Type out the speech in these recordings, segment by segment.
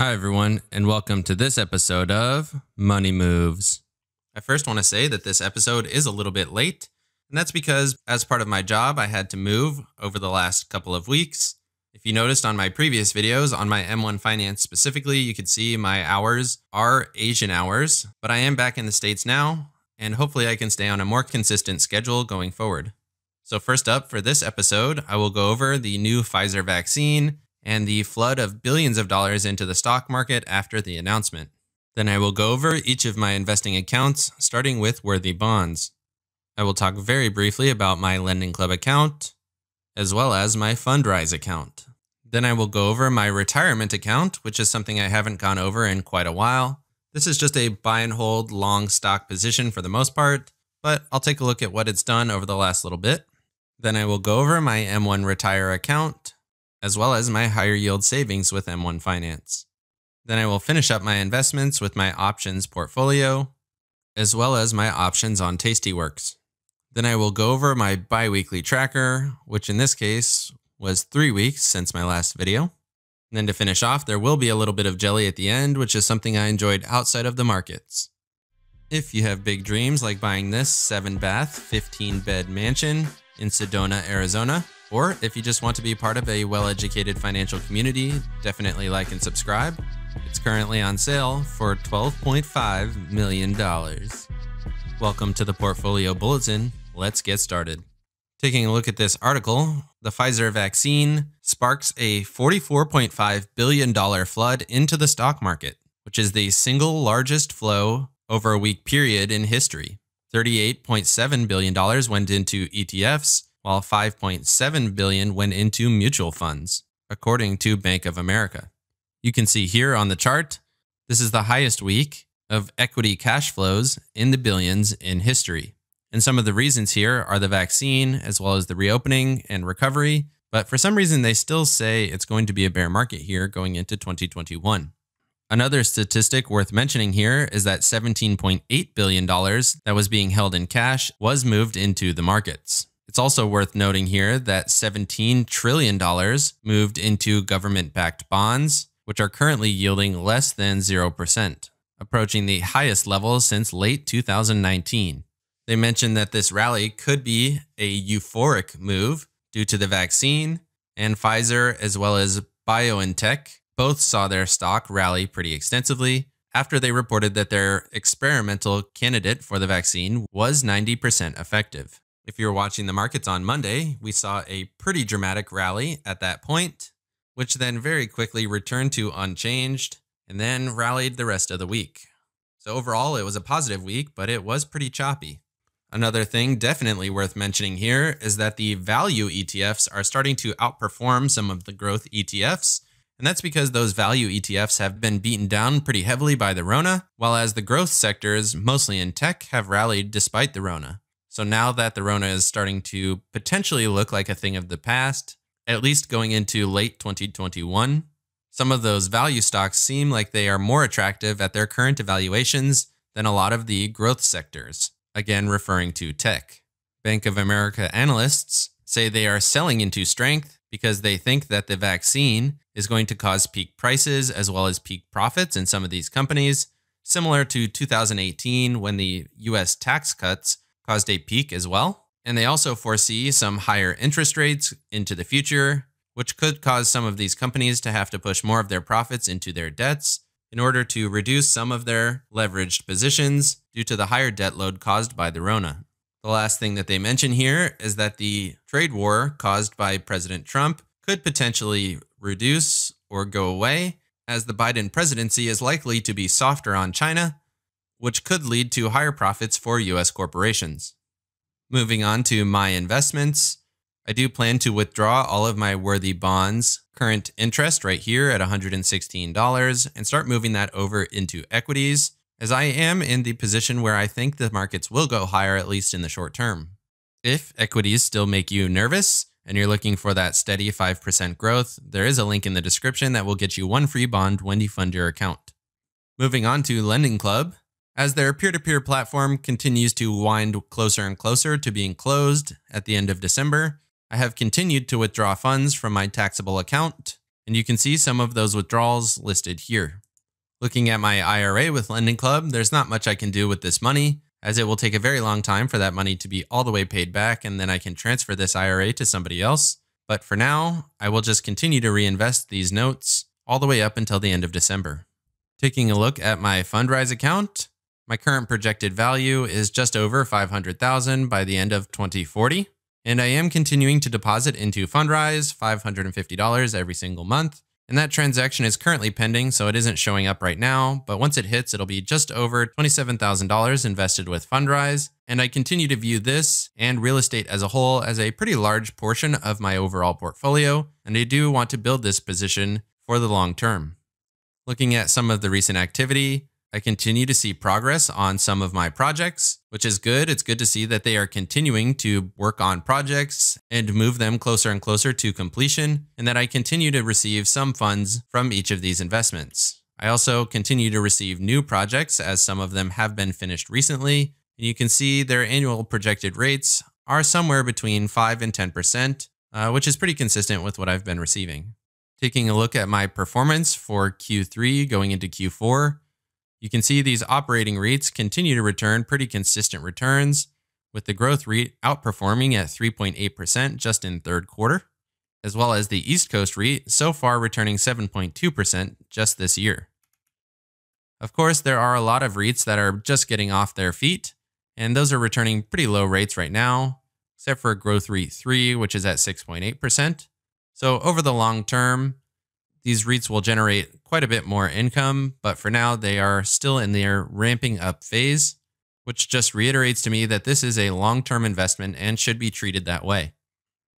Hi, everyone, and welcome to this episode of Money Moves. I first want to say that this episode is a little bit late, and that's because as part of my job, I had to move over the last couple of weeks. If you noticed on my previous videos on my M1 Finance specifically, you could see my hours are Asian hours, but I am back in the States now, and hopefully I can stay on a more consistent schedule going forward. So, first up for this episode, I will go over the new Pfizer vaccine and the flood of billions of dollars into the stock market after the announcement. Then I will go over each of my investing accounts, starting with worthy bonds. I will talk very briefly about my Lending Club account, as well as my Fundrise account. Then I will go over my retirement account, which is something I haven't gone over in quite a while. This is just a buy and hold long stock position for the most part, but I'll take a look at what it's done over the last little bit. Then I will go over my M1 Retire account, as well as my higher yield savings with M1 Finance. Then I will finish up my investments with my options portfolio, as well as my options on Tastyworks. Then I will go over my biweekly tracker, which in this case was three weeks since my last video. And then to finish off, there will be a little bit of jelly at the end, which is something I enjoyed outside of the markets. If you have big dreams like buying this 7 bath, 15 bed mansion in Sedona, Arizona, or if you just want to be part of a well educated financial community, definitely like and subscribe. It's currently on sale for $12.5 million. Welcome to the Portfolio Bulletin. Let's get started. Taking a look at this article, the Pfizer vaccine sparks a $44.5 billion flood into the stock market, which is the single largest flow over a week period in history. $38.7 billion went into ETFs, while 5.7 billion went into mutual funds, according to Bank of America. You can see here on the chart, this is the highest week of equity cash flows in the billions in history. And some of the reasons here are the vaccine, as well as the reopening and recovery. But for some reason, they still say it's going to be a bear market here going into 2021. Another statistic worth mentioning here is that $17.8 billion that was being held in cash was moved into the markets. It's also worth noting here that $17 trillion moved into government backed bonds, which are currently yielding less than 0%, approaching the highest level since late 2019. They mentioned that this rally could be a euphoric move due to the vaccine, and Pfizer, as well as BioNTech, both saw their stock rally pretty extensively after they reported that their experimental candidate for the vaccine was 90% effective. If you were watching the markets on Monday, we saw a pretty dramatic rally at that point, which then very quickly returned to unchanged and then rallied the rest of the week. So overall, it was a positive week, but it was pretty choppy. Another thing definitely worth mentioning here is that the value ETFs are starting to outperform some of the growth ETFs, and that's because those value ETFs have been beaten down pretty heavily by the Rona, while as the growth sectors, mostly in tech, have rallied despite the Rona. So now that the Rona is starting to potentially look like a thing of the past, at least going into late 2021, some of those value stocks seem like they are more attractive at their current evaluations than a lot of the growth sectors, again referring to tech. Bank of America analysts say they are selling into strength because they think that the vaccine is going to cause peak prices as well as peak profits in some of these companies, similar to 2018 when the US tax cuts caused a peak as well. And they also foresee some higher interest rates into the future, which could cause some of these companies to have to push more of their profits into their debts in order to reduce some of their leveraged positions due to the higher debt load caused by the Rona. The last thing that they mention here is that the trade war caused by President Trump could potentially reduce or go away, as the Biden presidency is likely to be softer on China which could lead to higher profits for U.S. corporations. Moving on to my investments, I do plan to withdraw all of my worthy bonds, current interest right here at $116, and start moving that over into equities, as I am in the position where I think the markets will go higher, at least in the short term. If equities still make you nervous and you're looking for that steady 5% growth, there is a link in the description that will get you one free bond when you fund your account. Moving on to Lending Club, as their peer-to-peer platform continues to wind closer and closer to being closed at the end of December, I have continued to withdraw funds from my taxable account, and you can see some of those withdrawals listed here. Looking at my IRA with Lending Club, there's not much I can do with this money, as it will take a very long time for that money to be all the way paid back, and then I can transfer this IRA to somebody else. But for now, I will just continue to reinvest these notes all the way up until the end of December. Taking a look at my Fundrise account, my current projected value is just over 500,000 by the end of 2040, and I am continuing to deposit into Fundrise $550 every single month. And that transaction is currently pending, so it isn't showing up right now, but once it hits, it'll be just over $27,000 invested with Fundrise. And I continue to view this and real estate as a whole as a pretty large portion of my overall portfolio, and I do want to build this position for the long term. Looking at some of the recent activity, I continue to see progress on some of my projects, which is good. It's good to see that they are continuing to work on projects and move them closer and closer to completion, and that I continue to receive some funds from each of these investments. I also continue to receive new projects as some of them have been finished recently, and you can see their annual projected rates are somewhere between 5 and 10%, uh, which is pretty consistent with what I've been receiving. Taking a look at my performance for Q3 going into Q4, you can see these operating REITs continue to return pretty consistent returns, with the growth REIT outperforming at 3.8% just in third quarter, as well as the East Coast REIT so far returning 7.2% just this year. Of course, there are a lot of REITs that are just getting off their feet, and those are returning pretty low rates right now, except for Growth REIT 3, which is at 6.8%. So over the long term, these REITs will generate quite a bit more income, but for now they are still in their ramping up phase, which just reiterates to me that this is a long term investment and should be treated that way.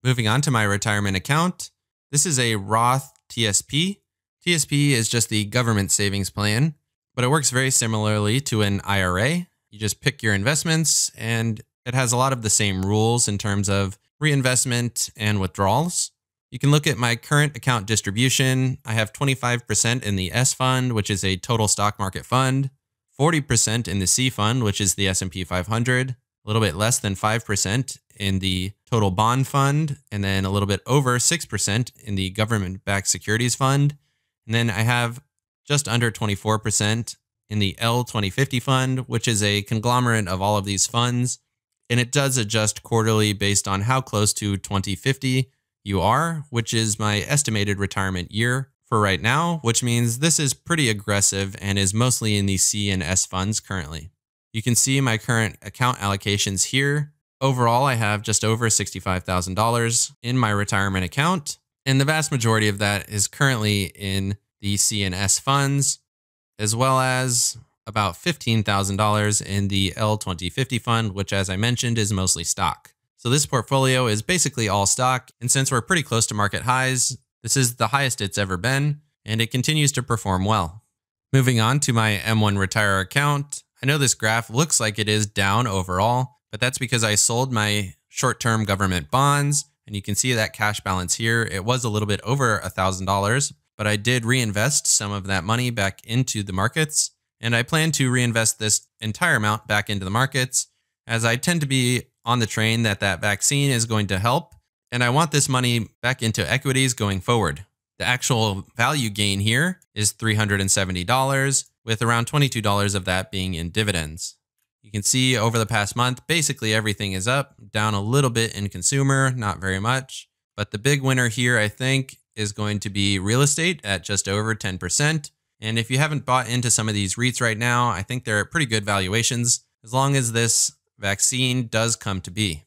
Moving on to my retirement account, this is a Roth TSP. TSP is just the government savings plan, but it works very similarly to an IRA. You just pick your investments, and it has a lot of the same rules in terms of reinvestment and withdrawals. You can look at my current account distribution. I have 25% in the S fund, which is a total stock market fund, 40% in the C fund, which is the S&P 500, a little bit less than 5% in the total bond fund, and then a little bit over 6% in the government-backed securities fund. And then I have just under 24% in the L2050 fund, which is a conglomerate of all of these funds. And it does adjust quarterly based on how close to 2050 you are, which is my estimated retirement year for right now, which means this is pretty aggressive and is mostly in the C and S funds currently. You can see my current account allocations here. Overall, I have just over $65,000 in my retirement account, and the vast majority of that is currently in the C and S funds, as well as about $15,000 in the L2050 fund, which, as I mentioned, is mostly stock. So this portfolio is basically all stock. And since we're pretty close to market highs, this is the highest it's ever been, and it continues to perform well. Moving on to my M1 Retire account. I know this graph looks like it is down overall, but that's because I sold my short-term government bonds, and you can see that cash balance here. It was a little bit over $1,000, but I did reinvest some of that money back into the markets, and I plan to reinvest this entire amount back into the markets, as I tend to be on the train that that vaccine is going to help. And I want this money back into equities going forward. The actual value gain here is $370, with around $22 of that being in dividends. You can see over the past month, basically everything is up, down a little bit in consumer, not very much. But the big winner here, I think, is going to be real estate at just over 10%. And if you haven't bought into some of these REITs right now, I think they're at pretty good valuations. As long as this vaccine does come to be.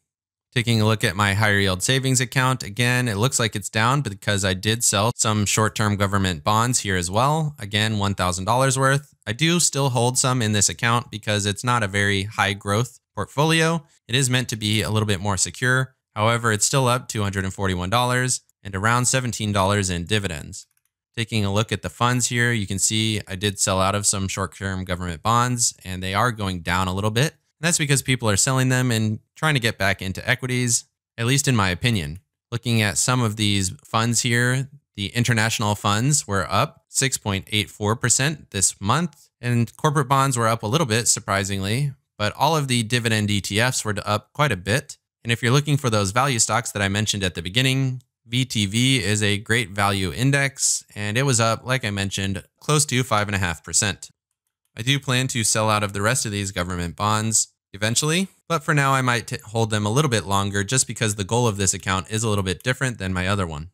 Taking a look at my higher yield savings account, again, it looks like it's down because I did sell some short term government bonds here as well. Again, $1,000 worth. I do still hold some in this account because it's not a very high growth portfolio. It is meant to be a little bit more secure. However, it's still up $241 and around $17 in dividends. Taking a look at the funds here, you can see I did sell out of some short term government bonds and they are going down a little bit. That's because people are selling them and trying to get back into equities, at least in my opinion. Looking at some of these funds here, the international funds were up 6.84% this month, and corporate bonds were up a little bit, surprisingly, but all of the dividend ETFs were up quite a bit. And if you're looking for those value stocks that I mentioned at the beginning, VTV is a great value index, and it was up, like I mentioned, close to 5.5%. I do plan to sell out of the rest of these government bonds eventually. But for now, I might hold them a little bit longer just because the goal of this account is a little bit different than my other one.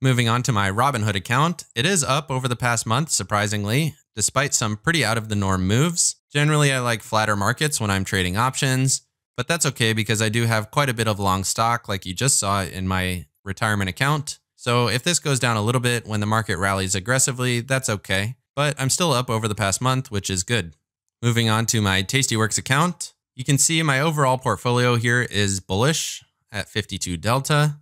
Moving on to my Robinhood account, it is up over the past month, surprisingly, despite some pretty out of the norm moves. Generally, I like flatter markets when I'm trading options, but that's okay because I do have quite a bit of long stock like you just saw in my retirement account. So if this goes down a little bit when the market rallies aggressively, that's okay. But I'm still up over the past month, which is good. Moving on to my Tastyworks account, you can see my overall portfolio here is bullish at 52 delta.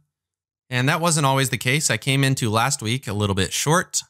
And that wasn't always the case. I came into last week a little bit short,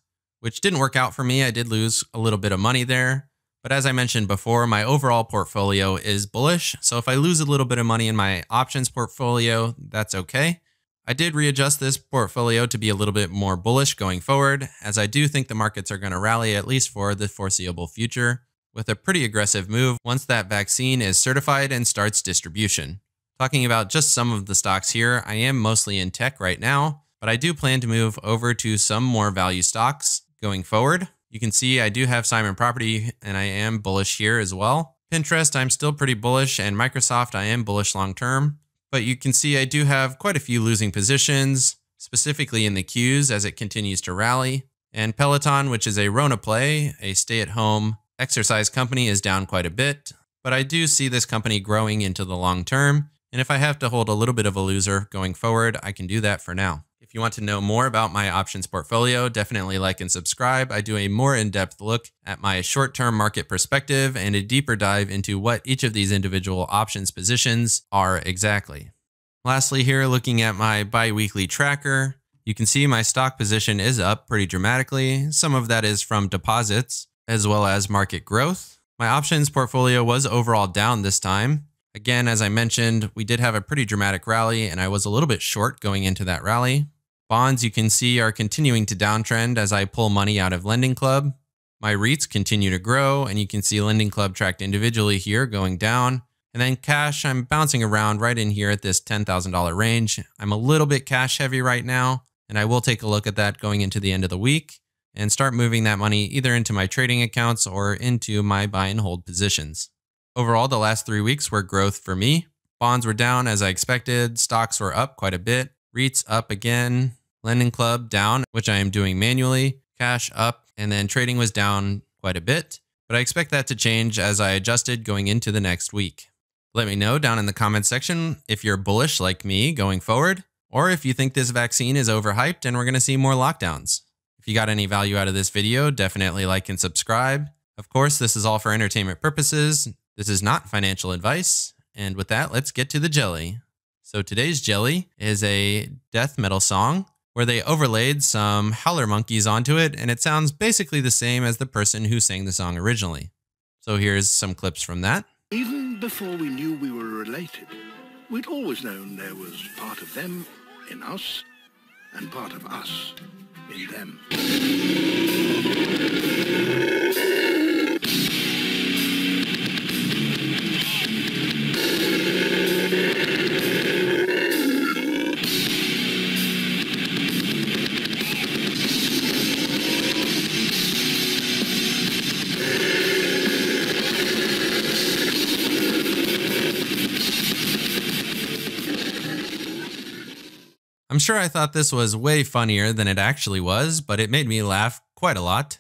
which didn't work out for me. I did lose a little bit of money there. But as I mentioned before, my overall portfolio is bullish. So if I lose a little bit of money in my options portfolio, that's okay. I did readjust this portfolio to be a little bit more bullish going forward, as I do think the markets are going to rally at least for the foreseeable future with a pretty aggressive move once that vaccine is certified and starts distribution. Talking about just some of the stocks here, I am mostly in tech right now, but I do plan to move over to some more value stocks going forward. You can see I do have Simon Property and I am bullish here as well. Pinterest, I'm still pretty bullish, and Microsoft, I am bullish long term. But you can see I do have quite a few losing positions, specifically in the queues as it continues to rally. And Peloton, which is a Rona play, a stay at home Exercise Company is down quite a bit, but I do see this company growing into the long term. And if I have to hold a little bit of a loser going forward, I can do that for now. If you want to know more about my options portfolio, definitely like and subscribe. I do a more in-depth look at my short-term market perspective and a deeper dive into what each of these individual options positions are exactly. Lastly here, looking at my biweekly tracker, you can see my stock position is up pretty dramatically. Some of that is from deposits, as well as market growth. My options portfolio was overall down this time. Again, as I mentioned, we did have a pretty dramatic rally and I was a little bit short going into that rally. Bonds, you can see, are continuing to downtrend as I pull money out of Lending Club. My REITs continue to grow, and you can see Lending Club tracked individually here going down. And then cash, I'm bouncing around right in here at this $10,000 range. I'm a little bit cash heavy right now, and I will take a look at that going into the end of the week and start moving that money either into my trading accounts or into my buy and hold positions. Overall, the last three weeks were growth for me. Bonds were down as I expected, stocks were up quite a bit, REITs up again, Lending Club down, which I am doing manually, cash up, and then trading was down quite a bit. But I expect that to change as I adjusted going into the next week. Let me know down in the comments section if you're bullish like me going forward, or if you think this vaccine is overhyped and we're going to see more lockdowns you got any value out of this video, definitely like and subscribe. Of course, this is all for entertainment purposes. This is not financial advice. And with that, let's get to the jelly. So today's jelly is a death metal song where they overlaid some howler monkeys onto it, and it sounds basically the same as the person who sang the song originally. So here's some clips from that. Even before we knew we were related, we'd always known there was part of them in us and part of us in them. sure I thought this was way funnier than it actually was, but it made me laugh quite a lot.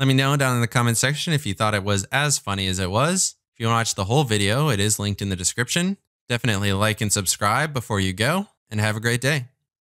Let me know down in the comment section if you thought it was as funny as it was. If you want to watch the whole video, it is linked in the description. Definitely like and subscribe before you go, and have a great day.